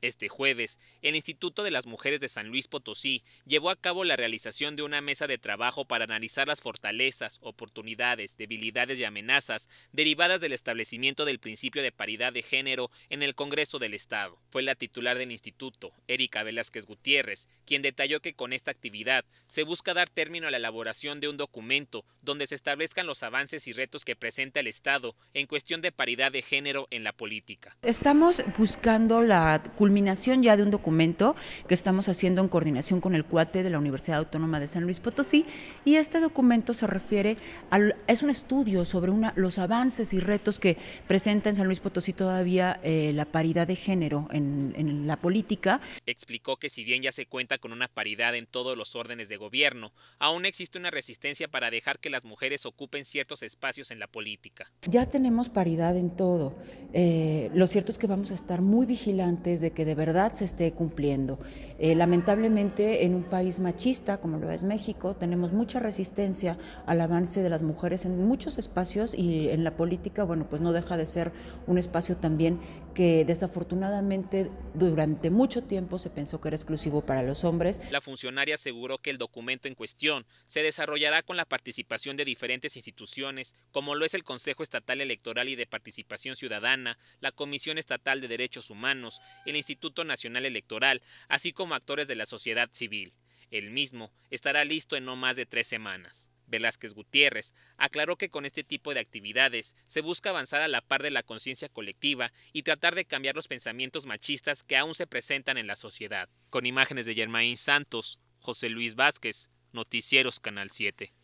Este jueves, el Instituto de las Mujeres de San Luis Potosí llevó a cabo la realización de una mesa de trabajo para analizar las fortalezas, oportunidades, debilidades y amenazas derivadas del establecimiento del principio de paridad de género en el Congreso del Estado. Fue la titular del instituto, Erika Velázquez Gutiérrez, quien detalló que con esta actividad se busca dar término a la elaboración de un documento donde se establezcan los avances y retos que presenta el Estado en cuestión de paridad de género en la política. Estamos buscando la culminación ya de un documento que estamos haciendo en coordinación con el CUATE de la Universidad Autónoma de San Luis Potosí y este documento se refiere a, es un estudio sobre una, los avances y retos que presenta en San Luis Potosí todavía eh, la paridad de género en, en la política. Explicó que si bien ya se cuenta con una paridad en todos los órdenes de gobierno, aún existe una resistencia para dejar que las mujeres ocupen ciertos espacios en la política. Ya tenemos paridad en todo. Eh, lo cierto es que vamos a estar muy vigilantes de que de verdad se esté cumpliendo. Eh, lamentablemente, en un país machista como lo es México, tenemos mucha resistencia al avance de las mujeres en muchos espacios y en la política, bueno, pues no deja de ser un espacio también que desafortunadamente durante mucho tiempo se pensó que era exclusivo para los hombres. La funcionaria aseguró que el documento en cuestión se desarrollará con la participación de diferentes instituciones, como lo es el Consejo Estatal Electoral y de Participación Ciudadana la Comisión Estatal de Derechos Humanos, el Instituto Nacional Electoral, así como actores de la sociedad civil. El mismo estará listo en no más de tres semanas. Velázquez Gutiérrez aclaró que con este tipo de actividades se busca avanzar a la par de la conciencia colectiva y tratar de cambiar los pensamientos machistas que aún se presentan en la sociedad. Con imágenes de Germain Santos, José Luis Vázquez, Noticieros Canal 7.